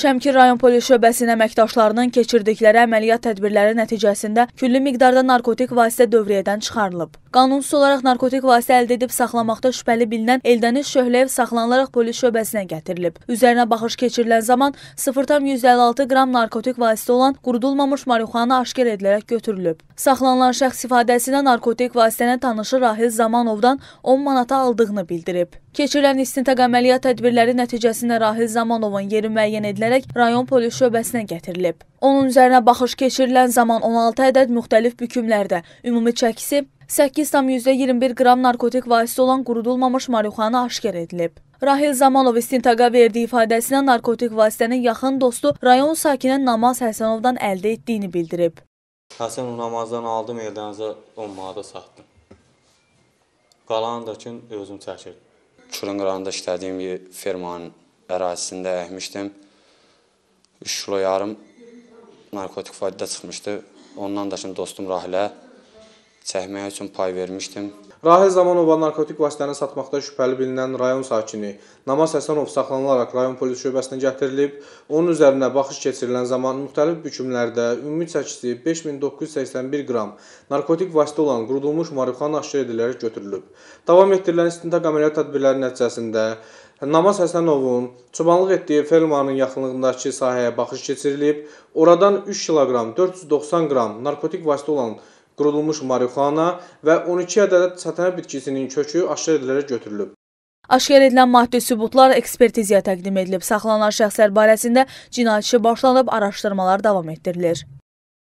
Şəmkir rayon polis şöbəsinin əməkdaşlarının keçirdikləri əməliyyat tədbirləri nəticəsində külli miqdarda narkotik vasitə dövriyyədən çıxarılıb. Qanunsuz olaraq narkotik vasitə əldə edib saxlamaqda şübhəli bilinən Eldəniz Şöhləyev saxlanılaraq polis şöbəsinə gətirilib. Üzərinə baxış keçirilən zaman 0,156 qram narkotik vasitə olan qurudulmamış marixuana aşkar edilərək götürülüb. Saxlanılan şəxs ifadəsinə narkotik vasitənə tanışı Rahil Zamanovdan 10 manata aldığını bildirib. Keçirilən istintaq əməliyyat tədbirləri nəticəsində Rahil Zamanovun yeri müəyyən edilərək rayon polis şöbəsinə gətirilib. Onun üzərinə baxış keçirilən zaman 16 ədəd müxtəlif bükümlərdə, ümumi çəkisi 8,21 qram narkotik vasitə olan qurudulmamış marixuana aşkar edilib. Rahil Zamanov istintaqa verdiyi ifadəsində narkotik vasitənin yaxın dostu rayon sakini Namaz Həsənovdan əldə etdiyini bildirib. Həsənov namazdan aldım, evdənizə 10 manata satdım. Qalanı da ki, özüm çəkirdim. Şurun qırağında işlədiyim bir firmanın ərazisində əkmişdim. 3 kilo yarım narkotik fayda çıxmışdı. Ondan da şimdi dostum Rahilə çəkmək üçün pay vermişdim. Rahil Zamanova narkotik vasitəni satmaqda şübhəli bilinən rayon sakini Namaz Həsənov saxlanılaraq rayon polis şöbəsinə gətirilib. Onun üzərinə baxış keçirilən zaman müxtəlif bükümlərdə ümumi çəkisi 5981 qram narkotik vasitə olan qurudulmuş marixuana aşkar edilərək götürülüb. Davam etdirilən istintaq əməliyyat tədbirləri nəticəsində Namaz Həsənovun çobanlıq etdiyi fermanın yaxınlığındakı sahəyə baxış keçirilib. Oradan 3 kiloqram 490 qram narkotik vasitə olan qurulmuş marixuana və 12 ədəd çətənə bitkisinin kökü aşkar edilərək götürülüb. Aşkar edilən maddi sübutlar ekspertiziyaya təqdim edilib. Saxlanan şəxslər barəsində cinayət işi başlanıb, araşdırmalar davam etdirilir.